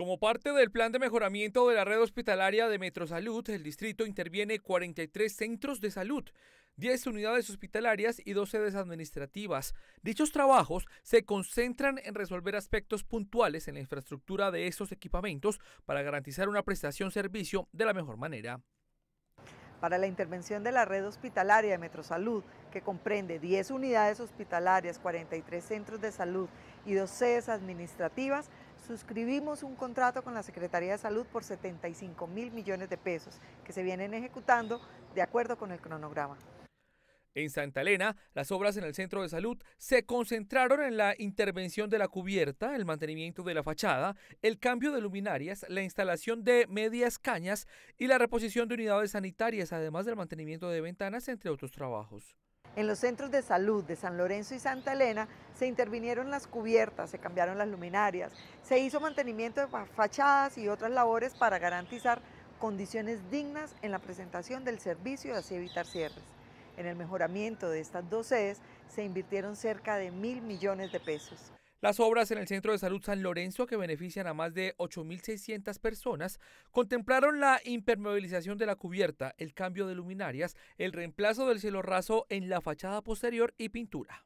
Como parte del plan de mejoramiento de la red hospitalaria de Metrosalud, el distrito interviene 43 centros de salud, 10 unidades hospitalarias y 12 sedes administrativas. Dichos trabajos se concentran en resolver aspectos puntuales en la infraestructura de estos equipamientos para garantizar una prestación servicio de la mejor manera. Para la intervención de la red hospitalaria de Metrosalud, que comprende 10 unidades hospitalarias, 43 centros de salud y dos sedes administrativas, suscribimos un contrato con la Secretaría de Salud por 75 mil millones de pesos, que se vienen ejecutando de acuerdo con el cronograma. En Santa Elena, las obras en el centro de salud se concentraron en la intervención de la cubierta, el mantenimiento de la fachada, el cambio de luminarias, la instalación de medias cañas y la reposición de unidades sanitarias, además del mantenimiento de ventanas, entre otros trabajos. En los centros de salud de San Lorenzo y Santa Elena se intervinieron las cubiertas, se cambiaron las luminarias, se hizo mantenimiento de fachadas y otras labores para garantizar condiciones dignas en la presentación del servicio y así evitar cierres. En el mejoramiento de estas dos sedes se invirtieron cerca de mil millones de pesos. Las obras en el Centro de Salud San Lorenzo, que benefician a más de 8.600 personas, contemplaron la impermeabilización de la cubierta, el cambio de luminarias, el reemplazo del cielo raso en la fachada posterior y pintura.